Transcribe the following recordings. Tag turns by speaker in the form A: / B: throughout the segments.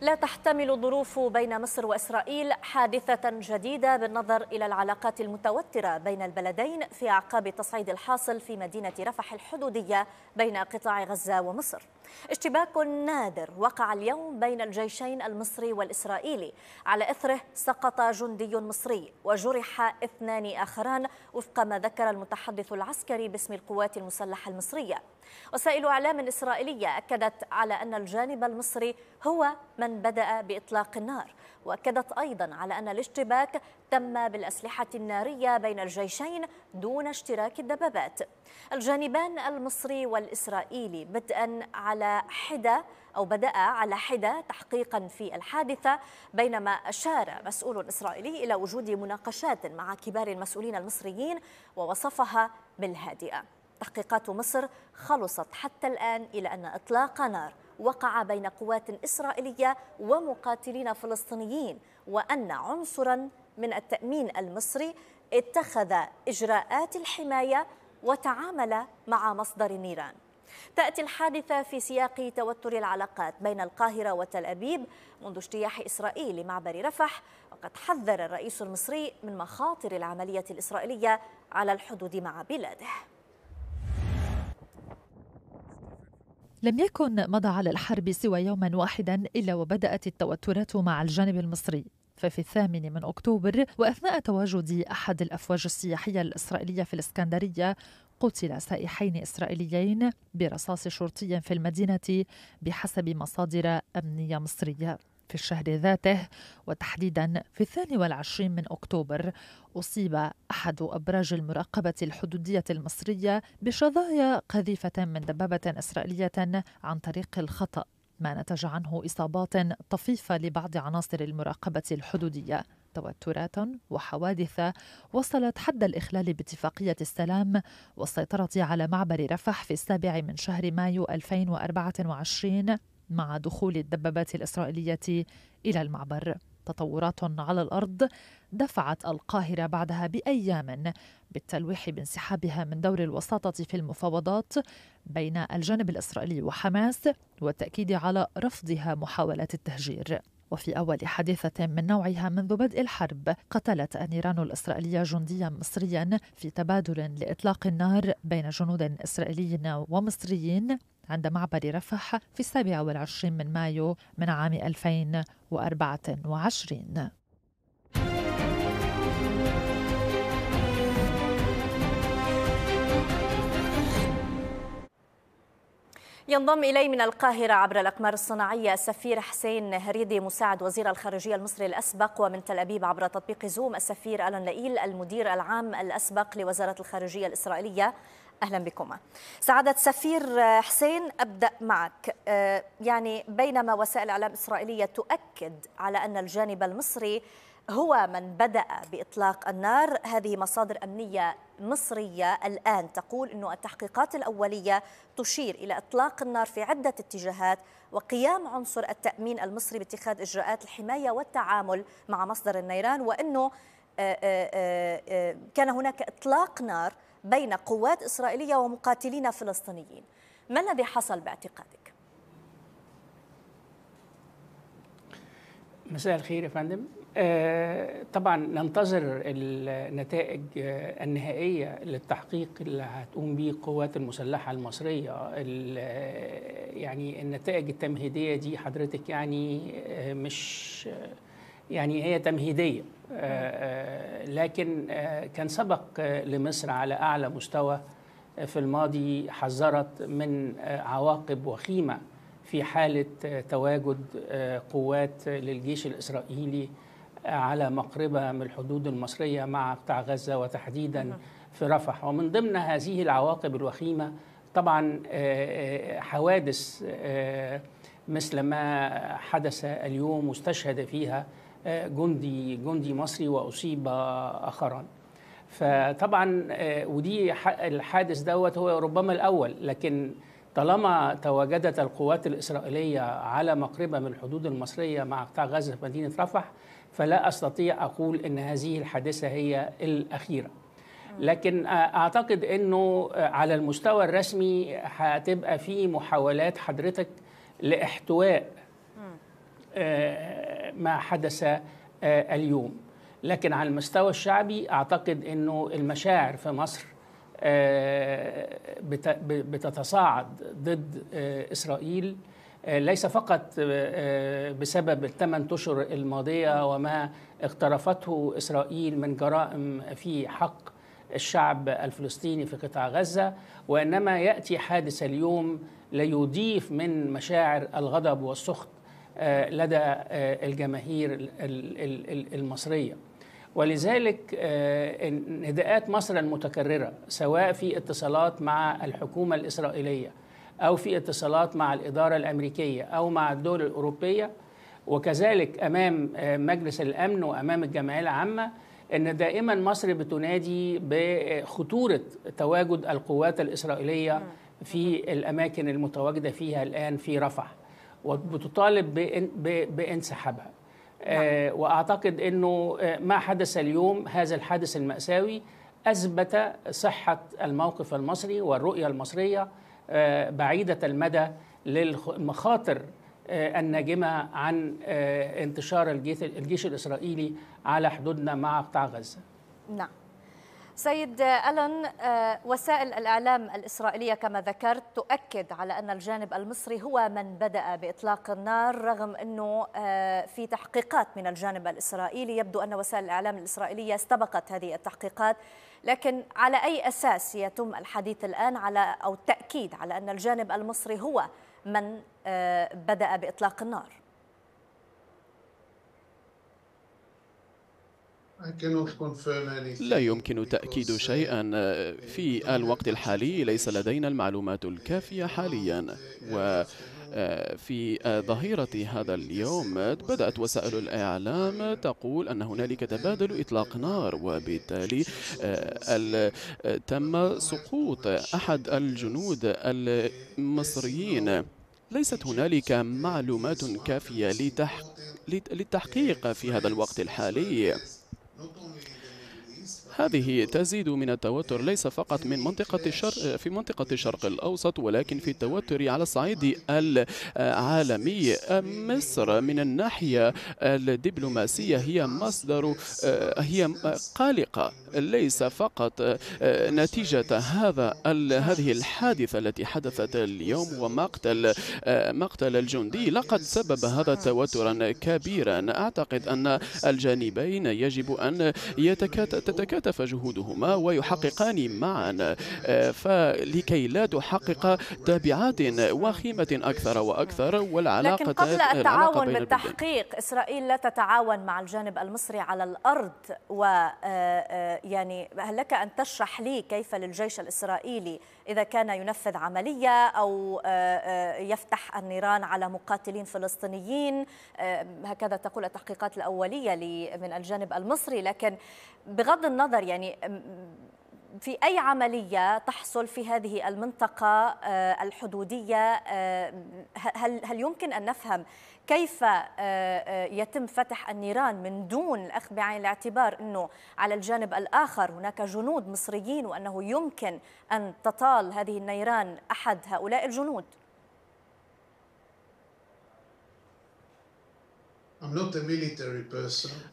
A: لا تحتمل الظروف بين مصر واسرائيل حادثه جديده بالنظر الى العلاقات المتوتره بين البلدين في اعقاب التصعيد الحاصل في مدينه رفح الحدوديه بين قطاع غزه ومصر. اشتباك نادر وقع اليوم بين الجيشين المصري والاسرائيلي، على اثره سقط جندي مصري وجرح اثنان اخران وفق ما ذكر المتحدث العسكري باسم القوات المسلحه المصريه. وسائل أعلام إسرائيلية أكدت على أن الجانب المصري هو من بدأ بإطلاق النار وأكدت أيضا على أن الاشتباك تم بالأسلحة النارية بين الجيشين دون اشتراك الدبابات الجانبان المصري والإسرائيلي بدءا على حدة أو بدأ على حدة تحقيقا في الحادثة بينما أشار مسؤول إسرائيلي إلى وجود مناقشات مع كبار المسؤولين المصريين ووصفها بالهادئة تحقيقات مصر خلصت حتى الآن إلى أن إطلاق نار وقع بين قوات إسرائيلية ومقاتلين فلسطينيين وأن عنصرا من التأمين المصري اتخذ إجراءات الحماية وتعامل مع مصدر النيران تأتي الحادثة في سياق توتر العلاقات بين القاهرة وتل أبيب منذ اجتياح إسرائيل لمعبر رفح وقد حذر الرئيس المصري من مخاطر العملية الإسرائيلية على الحدود مع بلاده
B: لم يكن مضى على الحرب سوى يوما واحدا الا وبدات التوترات مع الجانب المصري ففي الثامن من اكتوبر واثناء تواجد احد الافواج السياحيه الاسرائيليه في الاسكندريه قتل سائحين اسرائيليين برصاص شرطي في المدينه بحسب مصادر امنيه مصريه في الشهر ذاته وتحديدا في الثاني والعشرين من أكتوبر أصيب أحد أبراج المراقبة الحدودية المصرية بشظايا قذيفة من دبابة إسرائيلية عن طريق الخطأ ما نتج عنه إصابات طفيفة لبعض عناصر المراقبة الحدودية توترات وحوادث وصلت حد الإخلال باتفاقية السلام والسيطرة على معبر رفح في السابع من شهر مايو 2024 مع دخول الدبابات الإسرائيلية إلى المعبر تطورات على الارض دفعت القاهره بعدها بايام بالتلويح بانسحابها من دور الوساطه في المفاوضات بين الجانب الاسرائيلي وحماس والتاكيد على رفضها محاولات التهجير وفي أول حادثة من نوعها منذ بدء الحرب قتلت النيران الإسرائيلية جنديا مصريا في تبادل لإطلاق النار بين جنود إسرائيليين ومصريين عند معبر رفح في السابع والعشرين من مايو من عام 2024
A: ينضم إلي من القاهرة عبر الأقمار الصناعية السفير حسين هريدي مساعد وزير الخارجية المصري الأسبق ومن تل أبيب عبر تطبيق زوم السفير ألون لئيل المدير العام الأسبق لوزارة الخارجية الإسرائيلية أهلا بكما سعادة سفير حسين أبدأ معك آه، يعني بينما وسائل الإعلام الإسرائيلية تؤكد على أن الجانب المصري هو من بدأ بإطلاق النار هذه مصادر أمنية مصرية الآن تقول أن التحقيقات الأولية تشير إلى إطلاق النار في عدة اتجاهات وقيام عنصر التأمين المصري باتخاذ إجراءات الحماية والتعامل مع مصدر النيران وأنه آه، آه، آه، كان هناك إطلاق نار بين قوات إسرائيلية ومقاتلين فلسطينيين ما الذي حصل باعتقادك؟
C: مساء الخير يا فندم آه، طبعا ننتظر النتائج آه، النهائية للتحقيق اللي هتقوم به القوات المسلحة المصرية آه، يعني النتائج التمهيدية دي حضرتك يعني مش يعني هي تمهيدية لكن كان سبق لمصر على أعلى مستوى في الماضي حذرت من عواقب وخيمة في حالة تواجد قوات للجيش الإسرائيلي على مقربة من الحدود المصرية مع قطاع غزة وتحديدا نعم. في رفح ومن ضمن هذه العواقب الوخيمة طبعا آه، آه، حوادث آه، مثل ما حدث اليوم واستشهد فيها جندي جندي مصري واصيب اخران فطبعا ودي الحادث دوت هو ربما الاول لكن طالما تواجدت القوات الاسرائيليه على مقربه من الحدود المصريه مع قطاع غزه في مدينه رفح فلا استطيع اقول ان هذه الحادثه هي الاخيره لكن اعتقد انه على المستوى الرسمي هتبقى في محاولات حضرتك لاحتواء آه، ما حدث آه، اليوم لكن على المستوى الشعبي اعتقد انه المشاعر في مصر آه، بتتصاعد ضد اسرائيل ليس فقط آه، آه، بسبب الثمان اشهر الماضيه وما اقترفته اسرائيل من جرائم في حق الشعب الفلسطيني في قطاع غزه وانما ياتي حادث اليوم ليضيف من مشاعر الغضب والسخط آه، لدى الجماهير المصريه ولذلك نداءات مصر المتكرره سواء في اتصالات مع الحكومه الاسرائيليه أو في اتصالات مع الإدارة الأمريكية أو مع الدول الأوروبية وكذلك أمام آه، مجلس الأمن وأمام الجمعية العامة أن دائما مصر بتنادي بخطورة تواجد القوات الإسرائيلية في الأماكن المتواجدة فيها الآن في رفح وبتطالب بانسحابها نعم. آه، واعتقد انه آه، ما حدث اليوم هذا الحادث الماساوي اثبت صحه الموقف المصري والرؤيه المصريه آه، بعيده المدى للمخاطر آه، الناجمه عن آه، انتشار الجيش الاسرائيلي على حدودنا مع قطاع غزه.
A: نعم. سيد ألن آه، وسائل الإعلام الإسرائيلية كما ذكرت تؤكد على أن الجانب المصري هو من بدأ بإطلاق النار رغم أنه آه، في تحقيقات من الجانب الإسرائيلي يبدو أن وسائل الإعلام الإسرائيلية استبقت هذه التحقيقات لكن على أي أساس يتم الحديث الآن على أو التأكيد على أن الجانب المصري هو من آه، بدأ بإطلاق النار؟
D: لا يمكن تأكيد uh, شيئا في الوقت الحالي ليس لدينا المعلومات الكافية uh, حاليا و آه، في ظهيرة هذا اليوم بدأت وسائل الإعلام تقول أن هنالك تبادل إطلاق نار وبالتالي آه، تم سقوط أحد الجنود المصريين ليست هنالك معلومات كافية لتحقيق في هذا الوقت الحالي هذه تزيد من التوتر ليس فقط من منطقة الشرق في منطقة الشرق الأوسط ولكن في التوتر على الصعيد العالمي مصر من الناحية الدبلوماسية هي مصدر هي قلقة ليس فقط نتيجة هذا هذه الحادثة التي حدثت اليوم ومقتل مقتل الجندي لقد سبب هذا توترا كبيرا أعتقد أن الجانبين يجب أن يتكاتفا تتكاتف جهودهما ويحققان معا آه، فلكي لا تحقق تبعات وخيمة أكثر وأكثر والعلاقة لكن قبل التعاون بالتحقيق
A: إسرائيل لا تتعاون مع الجانب المصري على الأرض و آه، آه، يعني هل لك أن تشرح لي كيف للجيش الإسرائيلي إذا كان ينفذ عملية أو آه، آه، يفتح النيران على مقاتلين فلسطينيين آه، هكذا تقول التحقيقات الأولية من الجانب المصري لكن بغض النظر يعني في أي عملية تحصل في هذه المنطقة آه، الحدودية آه، هل, يمكن أن نفهم كيف آه، يتم فتح النيران من دون الأخذ بعين الاعتبار أنه على الجانب الآخر هناك جنود مصريين وأنه يمكن أن تطال هذه النيران أحد هؤلاء الجنود؟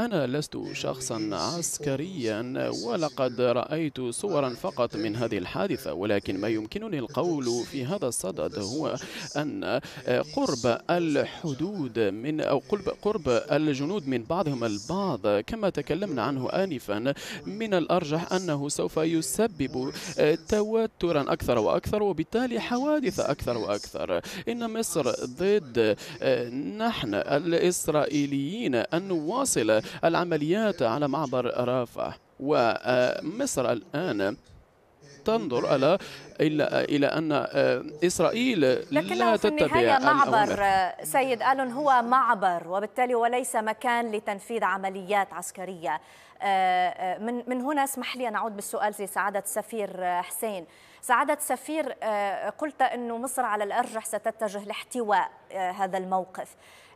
D: أنا لست شخصا عسكريا ولقد رأيت صورا فقط من هذه الحادثة ولكن ما يمكنني القول في هذا الصدد هو أن قرب الحدود من أو قرب, قرب الجنود من بعضهم البعض كما تكلمنا عنه آنفا من الأرجح أنه سوف يسبب توترا أكثر وأكثر وبالتالي حوادث أكثر وأكثر إن مصر ضد نحن الإسرائيل الإسرائيليين أن نواصل العمليات على معبر رافح ومصر آه، الآن تنظر إلى إلى أن آه، إسرائيل لا تتبع النهاية معبر
A: آه، سيد آلون هو معبر وبالتالي وليس مكان لتنفيذ عمليات عسكرية من من هنا اسمح لي أن أعود بالسؤال لسعادة السفير حسين سعادة السفير قلت أن مصر على الأرجح ستتجه لاحتواء هذا الموقف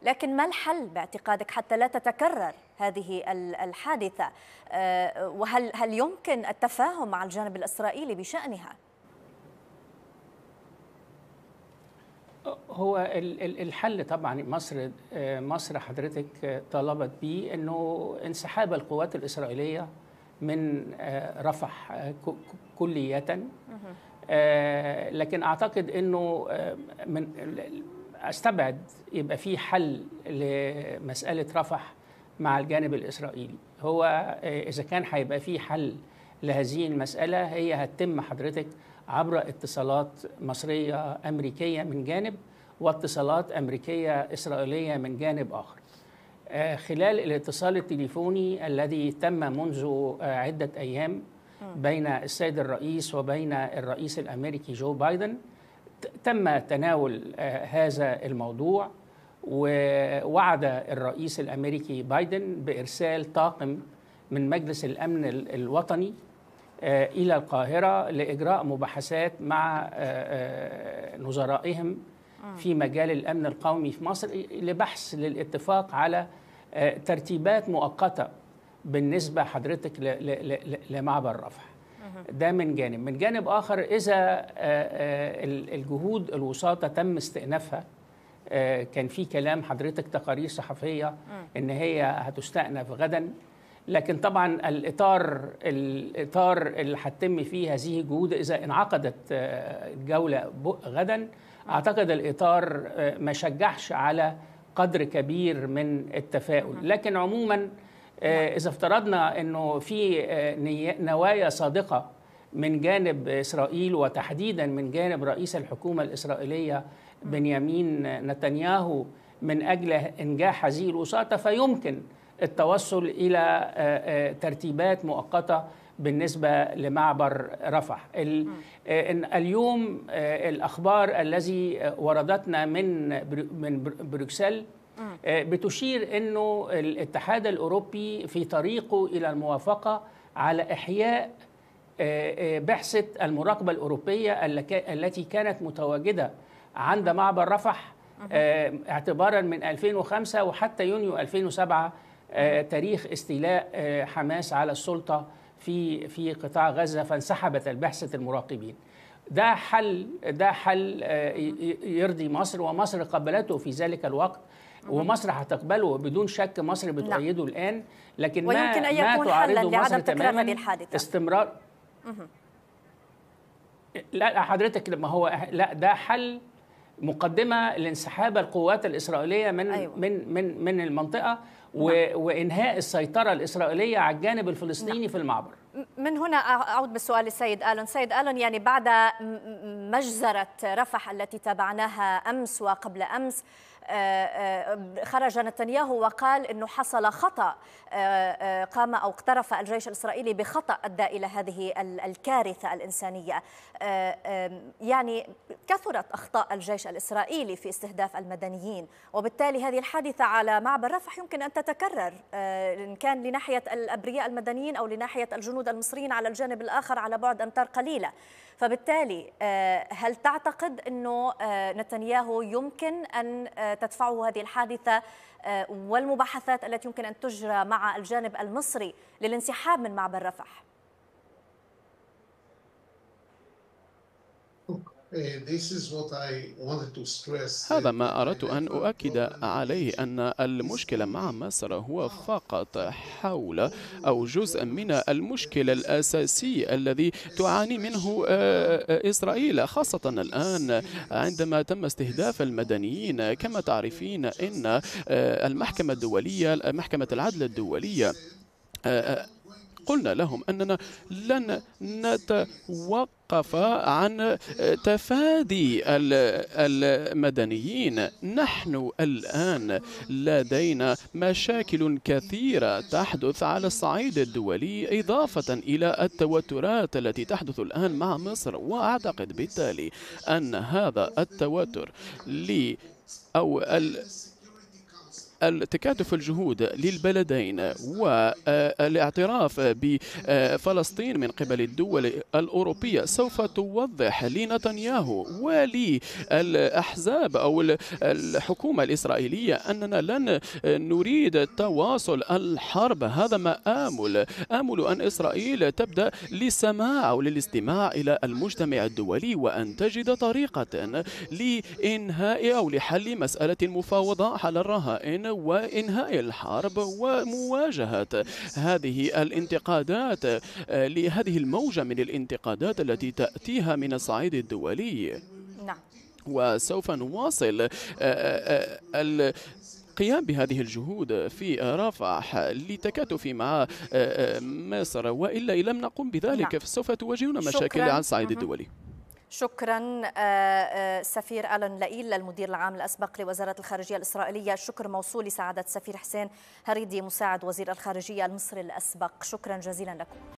A: لكن ما الحل باعتقادك حتى لا تتكرر هذه الحادثة آه، وهل هل يمكن التفاهم مع الجانب الإسرائيلي بشأنها؟
C: هو الحل طبعا مصر آه، مصر حضرتك طلبت بيه انه انسحاب القوات الاسرائيليه من آه، رفح كليه لكن اعتقد انه من استبعد يبقى في حل لمساله رفح مع الجانب الاسرائيلي هو اذا كان هيبقى في حل لهذه المساله هي هتتم حضرتك عبر اتصالات مصريه امريكيه من جانب واتصالات امريكيه اسرائيليه من جانب اخر آه، خلال الاتصال التليفوني الذي تم منذ آه، عده ايام بين السيد الرئيس وبين الرئيس الامريكي جو بايدن تم تناول آه، هذا الموضوع ووعد الرئيس الامريكي بايدن بارسال طاقم من مجلس الامن الوطني آه، الى القاهره لاجراء مباحثات مع آه، نظرائهم في مجال الامن القومي في مصر لبحث للاتفاق على ترتيبات مؤقته بالنسبه حضرتك لمعبر رفح ده من جانب من جانب آخر إذا آه، آه، الجهود الوساطة تم استئنافها آه، كان في كلام حضرتك تقارير صحفية إن هي هتستأنف غدا لكن طبعا الاطار الاطار اللي هتتم فيه هذه الجهود اذا انعقدت الجوله غدا اعتقد الاطار ما شجعش على قدر كبير من التفاؤل لكن عموما آه، اذا افترضنا انه في آه، نوايا صادقه من جانب اسرائيل وتحديدا من جانب رئيس الحكومه الاسرائيليه بنيامين نتنياهو من اجل انجاح هذه الوساطه فيمكن التوصل الى آه، ترتيبات مؤقته بالنسبه لمعبر رفح اليوم الاخبار الذي وردتنا من من بروكسل آه، بتشير انه الاتحاد الاوروبي في طريقه الى الموافقه على احياء آه، آه، بعثه المراقبه الاوروبيه التي كانت متواجده عند معبر رفح اعتبارا من 2005 وحتى يونيو 2007 تاريخ استيلاء حماس على السلطه في في قطاع غزه فانسحبت البعثه المراقبين. ده حل ده حل يرضي مصر ومصر قبلته في ذلك الوقت ومصر هتقبله بدون شك مصر نعم. بتؤيده لا. الان لكن ويمكن أن يكون لعدم تكرار هذه الحادثه استمرار لا حضرتك لما هو أه، لا ده حل مقدمه لانسحاب القوات الاسرائيليه من أيوة. من من من المنطقه و نعم. وانهاء السيطره الاسرائيليه على الجانب الفلسطيني لا. نعم. في المعبر
A: من هنا اعود بالسؤال للسيد الون سيد الون يعني بعد مجزره رفح التي تابعناها امس وقبل امس آه، آه، خرج نتنياهو وقال انه حصل خطا آه، قام او اقترف الجيش الاسرائيلي بخطا ادى الى هذه الكارثه الانسانيه يعني كثرت اخطاء الجيش الاسرائيلي في استهداف المدنيين وبالتالي هذه الحادثه على معبر رفح يمكن ان تتكرر ان كان لناحيه الابرياء المدنيين او لناحيه الجنود المصريين على الجانب الاخر على بعد امتار قليله فبالتالي آه، هل تعتقد أنه آه، نتنياهو يمكن أن آه، تدفعه هذه الحادثة والمباحثات التي يمكن أن تجرى مع الجانب المصري للانسحاب من معبر رفح؟
C: هذا ما أردت أن
D: أؤكد عليه أن المشكلة مع مصر هو ah. فقط حول oh, أو جزء من المشكل الأساسي الذي تعاني منه آه، آه، إسرائيل خاصة الآن عندما تم استهداف المدنيين كما تعرفين أن آه، المحكمة الدولية محكمة العدل الدولية قلنا لهم أننا لن نتوقف عن تفادي المدنيين نحن الآن لدينا مشاكل كثيرة تحدث على الصعيد الدولي إضافة إلى التوترات التي تحدث الآن مع مصر وأعتقد بالتالي أن هذا التوتر لي أو ال تكاتف الجهود للبلدين والاعتراف بفلسطين من قبل الدول الأوروبية سوف توضح لنتنياهو وللأحزاب أو الحكومة الإسرائيلية أننا لن نريد تواصل الحرب هذا ما آمل آمل أن إسرائيل تبدأ للسماع أو للاستماع إلى المجتمع الدولي وأن تجد طريقة لإنهاء أو لحل مسألة المفاوضة على الرهائن وإنهاء الحرب ومواجهة هذه الانتقادات آه، لهذه الموجة من الانتقادات التي تأتيها من الصعيد الدولي نعم وسوف نواصل ال آه، آه، القيام بهذه الجهود في رفح للتكاتف مع مصر والا لم نقم بذلك فسوف نعم. تواجهنا مشاكل على الصعيد الدولي
A: شكرا آه، آه، سفير ألن لئيل المدير العام الأسبق لوزارة الخارجية الإسرائيلية الشكر موصول لسعادة سفير حسين هريدي مساعد وزير الخارجية المصري الأسبق شكرا جزيلا لكم